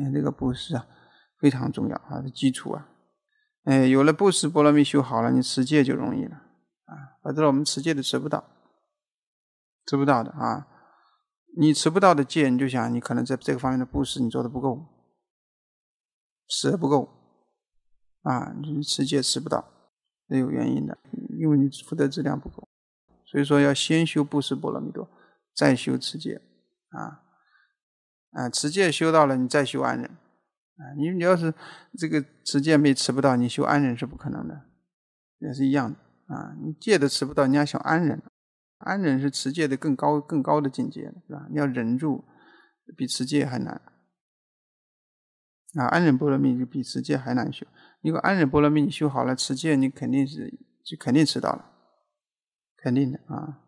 你看这个布施啊，非常重要啊，是基础啊。哎，有了布施波罗蜜修好了，你持戒就容易了啊。否则我们持戒都持不到，持不到的啊。你持不到的戒，你就想你可能在这个方面的布施你做的不够，舍不够啊，你持戒持不到是有原因的，因为你福德质量不够。所以说要先修布施波罗蜜多，再修持戒啊。啊，持戒修到了，你再修安忍，啊，你你要是这个持戒没持不到，你修安忍是不可能的，也是一样的啊。你戒都持不到，你还想安忍？安忍是持戒的更高更高的境界，是吧？你要忍住，比持戒还难啊！安忍波罗蜜就比持戒还难修。如果安忍波罗蜜你修好了，持戒你肯定是就肯定持到了，肯定的啊。